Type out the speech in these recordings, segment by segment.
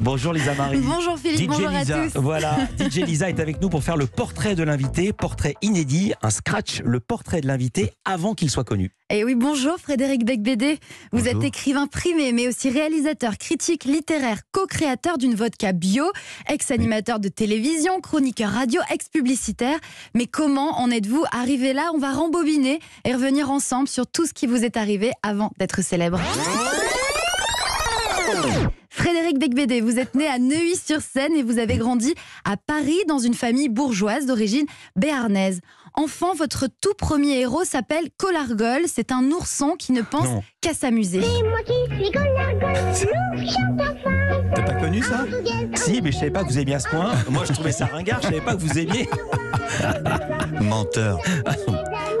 Bonjour Lisa Marie. Bonjour Philippe, bonjour Lisa. Voilà, DJ Lisa est avec nous pour faire le portrait de l'invité, portrait inédit, un scratch, le portrait de l'invité avant qu'il soit connu. Et eh oui, bonjour Frédéric Becbédé. Vous êtes écrivain primé, mais aussi réalisateur, critique littéraire, co-créateur d'une vodka bio, ex-animateur de télévision, chroniqueur radio, ex-publicitaire. Mais comment en êtes-vous arrivé là On va rembobiner et revenir ensemble sur tout ce qui vous est arrivé avant d'être célèbre. Frédéric Becbédé, vous êtes né à Neuilly-sur-Seine et vous avez grandi à Paris dans une famille bourgeoise d'origine béarnaise. Enfant, votre tout premier héros s'appelle Colargol. C'est un ourson qui ne pense qu'à s'amuser. C'est moi qui suis T'as pas connu ça Si, mais je savais pas que vous aimiez à ce point. Moi, je trouvais ça ringard, je savais pas que vous aimiez. Menteur.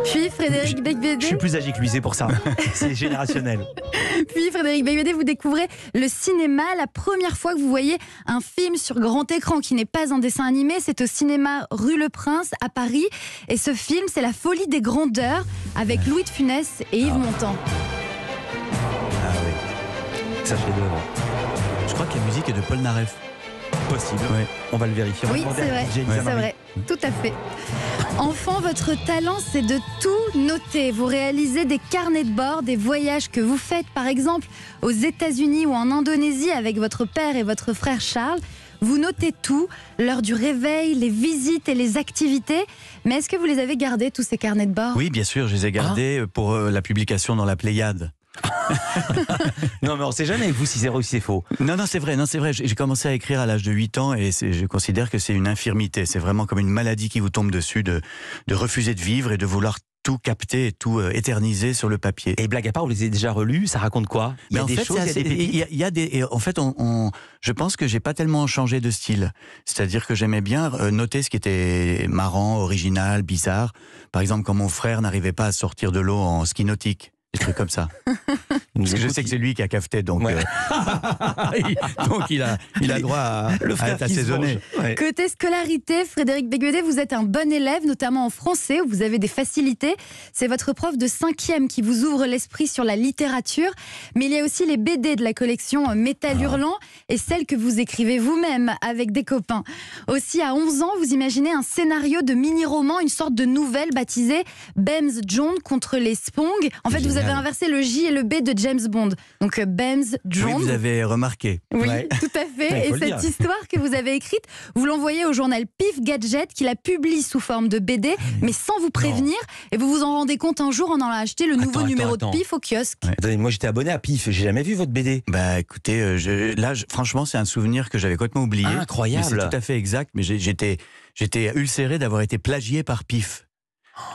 Puis Frédéric Becbédé. Je suis plus âgé que lui, c'est pour ça. c'est générationnel. Puis Frédéric Becbédé, vous découvrez le cinéma la première fois que vous voyez un film sur grand écran qui n'est pas un dessin animé. C'est au cinéma Rue Le Prince à Paris. Et ce film, c'est La folie des grandeurs avec Louis de Funès et Yves ah. Montand. Ah oui, ça fait d'œuvre. Je crois que la musique est de Paul Naref. Possible. On va le vérifier. Oui, c'est vrai. vrai. Tout à fait. Enfant, votre talent, c'est de tout noter. Vous réalisez des carnets de bord, des voyages que vous faites, par exemple, aux États-Unis ou en Indonésie avec votre père et votre frère Charles. Vous notez tout, l'heure du réveil, les visites et les activités. Mais est-ce que vous les avez gardés, tous ces carnets de bord Oui, bien sûr, je les ai gardés ah. pour euh, la publication dans la Pléiade. non, mais on sait jamais, vous, si c'est vrai ou si c'est faux. Non, non, c'est vrai, non, c'est vrai. J'ai commencé à écrire à l'âge de 8 ans et je considère que c'est une infirmité. C'est vraiment comme une maladie qui vous tombe dessus de, refuser de vivre et de vouloir tout capter, et tout euh, éterniser sur le papier. Et blague à part, vous les avez déjà relus, ça raconte quoi Il y a des choses, En fait, je pense que j'ai pas tellement changé de style. C'est-à-dire que j'aimais bien euh, noter ce qui était marrant, original, bizarre. Par exemple, quand mon frère n'arrivait pas à sortir de l'eau en ski nautique des trucs comme ça. je sais que c'est lui qui a cafeté, donc, euh, donc il, a, a droit à, Le à être assaisonné. Côté scolarité, Frédéric Béguedé, vous êtes un bon élève, notamment en français, où vous avez des facilités. C'est votre prof de 5 qui vous ouvre l'esprit sur la littérature. Mais il y a aussi les BD de la collection Métal ah. Hurlant et celles que vous écrivez vous-même avec des copains. Aussi, à 11 ans, vous imaginez un scénario de mini-roman, une sorte de nouvelle baptisée Bems John contre les Spong. En fait, vous avez j'avais inversé le J et le B de James Bond. Donc euh, Bems, Jones. Oui, vous avez remarqué. Oui, tout à fait. et cette histoire que vous avez écrite, vous l'envoyez au journal Pif Gadget qui la publie sous forme de BD, ah mais sans vous prévenir. Et vous vous en rendez compte un jour en a acheté le nouveau numéro de Pif au kiosque. Attendez, moi j'étais abonné à Pif, j'ai jamais vu votre BD. Bah écoutez, euh, là franchement c'est un souvenir que j'avais complètement oublié. incroyable. C'est tout à fait exact, mais j'étais ulcéré d'avoir été plagié par Pif.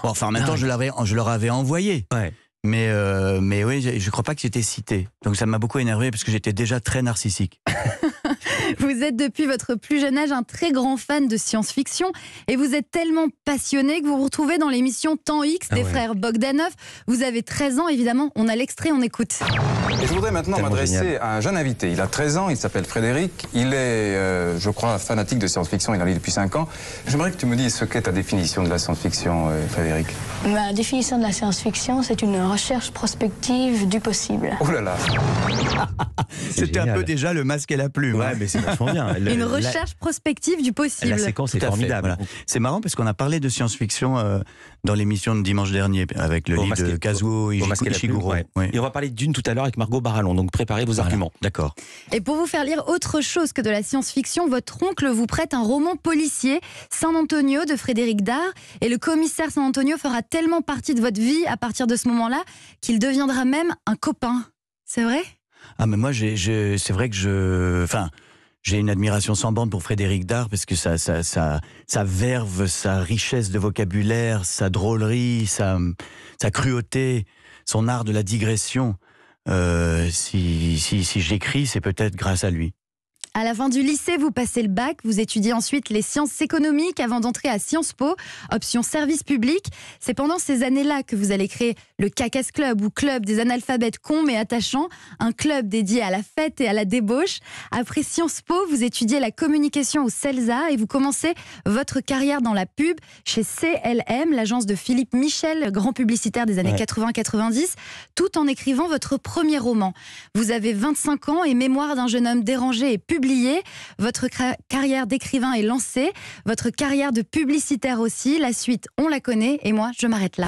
enfin, maintenant, je, je leur avais envoyé. Ouais. Mais, euh, mais oui, je ne crois pas que j'étais cité. Donc ça m'a beaucoup énervé parce que j'étais déjà très narcissique. vous êtes depuis votre plus jeune âge un très grand fan de science-fiction et vous êtes tellement passionné que vous vous retrouvez dans l'émission Temps X ah des frères Bogdanov. Vous avez 13 ans, évidemment. On a l'extrait, on écoute. Et je voudrais maintenant m'adresser à un jeune invité. Il a 13 ans, il s'appelle Frédéric. Il est, euh, je crois, fanatique de science-fiction. Il en lit depuis 5 ans. J'aimerais que tu me dises ce qu'est ta définition de la science-fiction, euh, Frédéric. Ma définition de la science-fiction, c'est une recherche prospective du possible. Oh là là C'était un peu déjà le masque et la plume. Ouais, hein. mais c'est vachement bien. Une recherche prospective du possible. La séquence est formidable. C'est marrant parce qu'on a parlé de science-fiction euh, dans l'émission de dimanche dernier avec le livre de Kazuo Ishiguro. Ouais. Et on va parler d'une tout à l'heure avec Margot Barallon. Donc préparez vos arguments. D'accord. Et pour vous faire lire autre chose que de la science-fiction, votre oncle vous prête un roman policier, San Antonio de Frédéric Dard. Et le commissaire San Antonio fera tellement partie de votre vie à partir de ce moment-là qu'il deviendra même un copain. C'est vrai Ah, mais moi, c'est vrai que je. Enfin. J'ai une admiration sans bande pour Frédéric Dard parce que sa, ça, ça, ça, verve, sa richesse de vocabulaire, sa drôlerie, sa, cruauté, son art de la digression. Euh, si, si, si j'écris, c'est peut-être grâce à lui. À la fin du lycée, vous passez le bac, vous étudiez ensuite les sciences économiques avant d'entrer à Sciences Po, option service public. C'est pendant ces années-là que vous allez créer le Cacas Club ou Club des analphabètes cons mais attachants, un club dédié à la fête et à la débauche. Après Sciences Po, vous étudiez la communication au CELSA et vous commencez votre carrière dans la pub chez CLM, l'agence de Philippe Michel, grand publicitaire des années 80-90, tout en écrivant votre premier roman. Vous avez 25 ans et Mémoire d'un jeune homme dérangé est publié. Votre carrière d'écrivain est lancée. Votre carrière de publicitaire aussi. La suite, on la connaît. Et moi, je m'arrête là.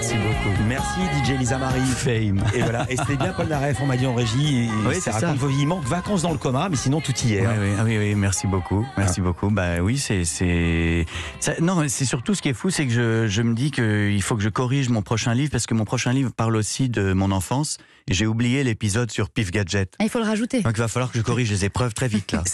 Merci beaucoup. Merci DJ Lisa Marie. Fame. Et voilà. Et c'était bien Paul Naref, on m'a dit en régie. oui, c'est ça. Il manque vacances dans le coma, mais sinon tout y est. Hein. Oui, ah oui, oui, merci beaucoup. Merci ah. beaucoup. Bah oui, c'est. Non, c'est surtout ce qui est fou, c'est que je, je, me dis qu'il faut que je corrige mon prochain livre parce que mon prochain livre parle aussi de mon enfance. J'ai oublié l'épisode sur Pif Gadget. il faut le rajouter. Donc il va falloir que je corrige les épreuves très vite là.